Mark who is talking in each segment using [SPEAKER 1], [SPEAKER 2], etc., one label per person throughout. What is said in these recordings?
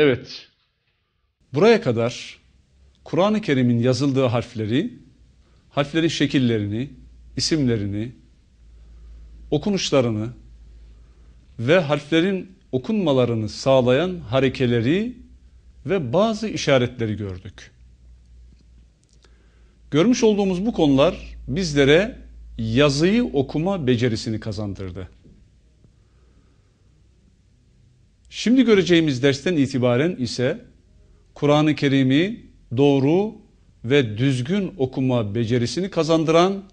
[SPEAKER 1] Evet. Buraya kadar Kur'an-ı Kerim'in yazıldığı harfleri, harflerin şekillerini, isimlerini, okunuşlarını ve harflerin okunmalarını sağlayan harekeleri ve bazı işaretleri gördük. Görmüş olduğumuz bu konular bizlere yazıyı okuma becerisini kazandırdı. Şimdi göreceğimiz dersten itibaren ise Kur'an-ı Kerim'i doğru ve düzgün okuma becerisini kazandıran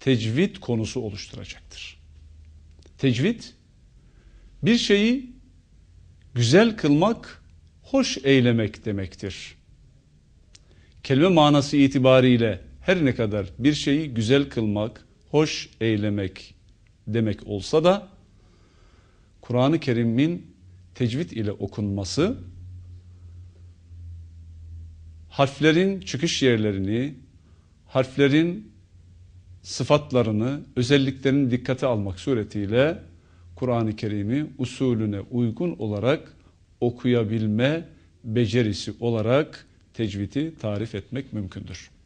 [SPEAKER 1] tecvid konusu oluşturacaktır. Tecvid, bir şeyi güzel kılmak, hoş eylemek demektir. Kelime manası itibariyle her ne kadar bir şeyi güzel kılmak, hoş eylemek demek olsa da Kur'an-ı Kerim'in tecvid ile okunması harflerin çıkış yerlerini, harflerin sıfatlarını, özelliklerini dikkate almak suretiyle Kur'an-ı Kerim'i usulüne uygun olarak okuyabilme becerisi olarak tecvidi tarif etmek mümkündür.